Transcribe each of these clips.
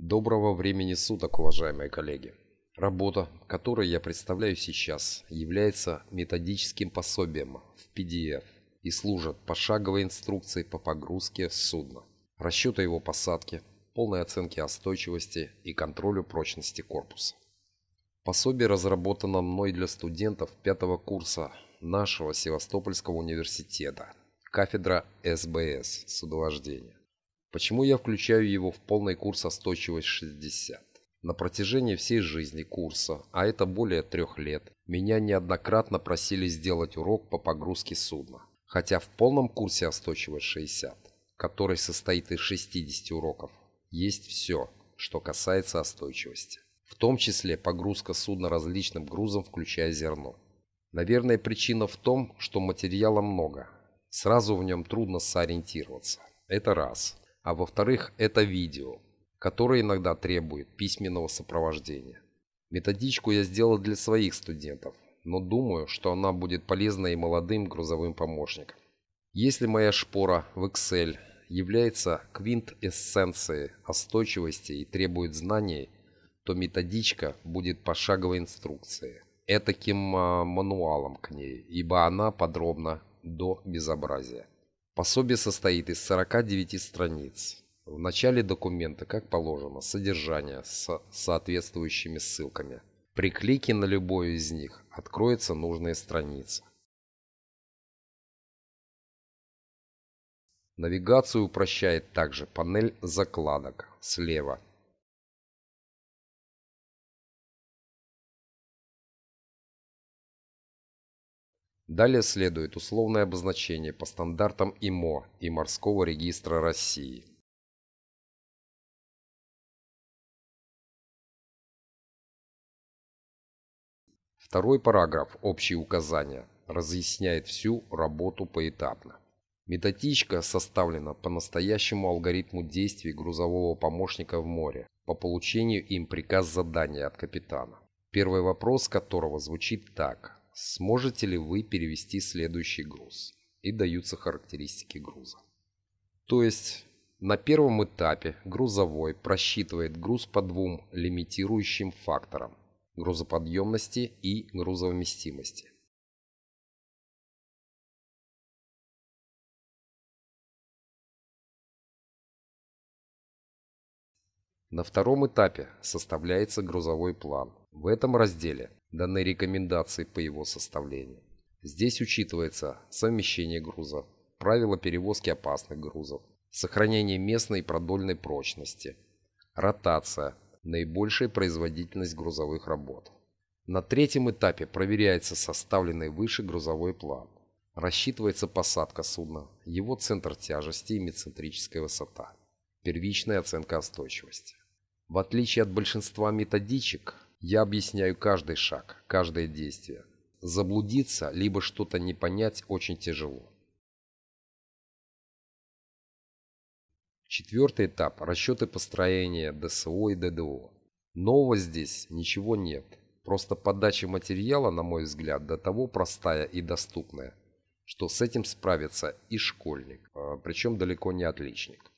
Доброго времени суток, уважаемые коллеги. Работа, которую я представляю сейчас, является методическим пособием в PDF и служит пошаговой инструкцией по погрузке судна, расчету его посадки, полной оценке остойчивости и контролю прочности корпуса. Пособие разработано мной для студентов пятого курса нашего Севастопольского университета, кафедра СБС судовождения. Почему я включаю его в полный курс «Остойчивость 60»? На протяжении всей жизни курса, а это более трех лет, меня неоднократно просили сделать урок по погрузке судна. Хотя в полном курсе «Остойчивость 60», который состоит из 60 уроков, есть все, что касается остойчивости. В том числе погрузка судна различным грузом, включая зерно. Наверное, причина в том, что материала много. Сразу в нем трудно сориентироваться. Это раз а во-вторых, это видео, которое иногда требует письменного сопровождения. Методичку я сделал для своих студентов, но думаю, что она будет полезна и молодым грузовым помощникам. Если моя шпора в Excel является квинтэссенцией остойчивости и требует знаний, то методичка будет пошаговой инструкцией, этаким а, мануалом к ней, ибо она подробна до безобразия. Пособие состоит из 49 страниц. В начале документа, как положено, содержание с соответствующими ссылками. При клике на любую из них откроется нужная страница. Навигацию упрощает также панель закладок слева – Далее следует условное обозначение по стандартам ИМО и Морского регистра России. Второй параграф «Общие указания» разъясняет всю работу поэтапно. Методичка составлена по настоящему алгоритму действий грузового помощника в море по получению им приказ задания от капитана, первый вопрос которого звучит так сможете ли вы перевести следующий груз. И даются характеристики груза. То есть на первом этапе грузовой просчитывает груз по двум лимитирующим факторам – грузоподъемности и грузовместимости. На втором этапе составляется грузовой план. В этом разделе даны рекомендации по его составлению. Здесь учитывается совмещение груза, правила перевозки опасных грузов, сохранение местной и продольной прочности, ротация, наибольшая производительность грузовых работ. На третьем этапе проверяется составленный выше грузовой план. Рассчитывается посадка судна, его центр тяжести и мецентрическая высота. Первичная оценка остойчивости. В отличие от большинства методичек, я объясняю каждый шаг, каждое действие. Заблудиться, либо что-то не понять очень тяжело. Четвертый этап – расчеты построения ДСО и ДДО. Нового здесь ничего нет. Просто подача материала, на мой взгляд, до того простая и доступная, что с этим справится и школьник, а причем далеко не отличник.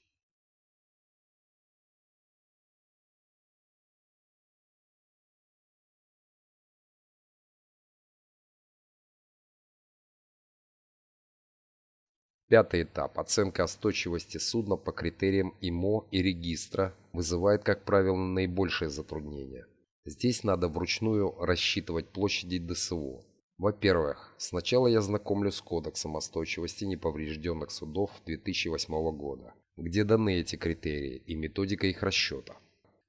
Пятый этап – оценка остойчивости судна по критериям ИМО и регистра вызывает, как правило, наибольшее затруднение. Здесь надо вручную рассчитывать площади ДСО. Во-первых, сначала я знакомлю с Кодексом остойчивости неповрежденных судов 2008 года, где даны эти критерии и методика их расчета.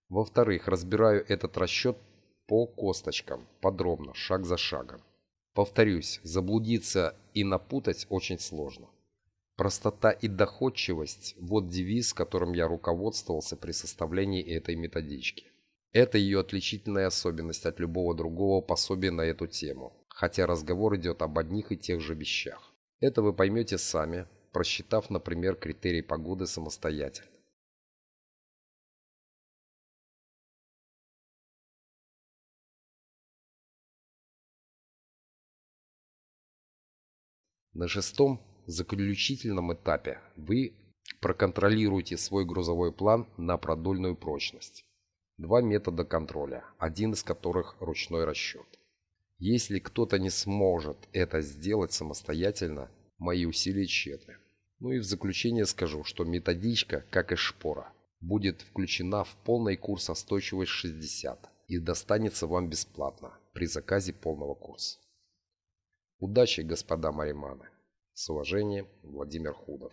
Во-вторых, разбираю этот расчет по косточкам, подробно, шаг за шагом. Повторюсь, заблудиться и напутать очень сложно. Простота и доходчивость – вот девиз, которым я руководствовался при составлении этой методички. Это ее отличительная особенность от любого другого пособия на эту тему, хотя разговор идет об одних и тех же вещах. Это вы поймете сами, просчитав, например, критерии погоды самостоятельно. На шестом заключительном этапе вы проконтролируете свой грузовой план на продольную прочность. Два метода контроля, один из которых ручной расчет. Если кто-то не сможет это сделать самостоятельно, мои усилия тщетны. Ну и в заключение скажу, что методичка, как и шпора, будет включена в полный курс «Остойчивость 60» и достанется вам бесплатно при заказе полного курса. Удачи, господа мариманы! С уважением, Владимир Худов.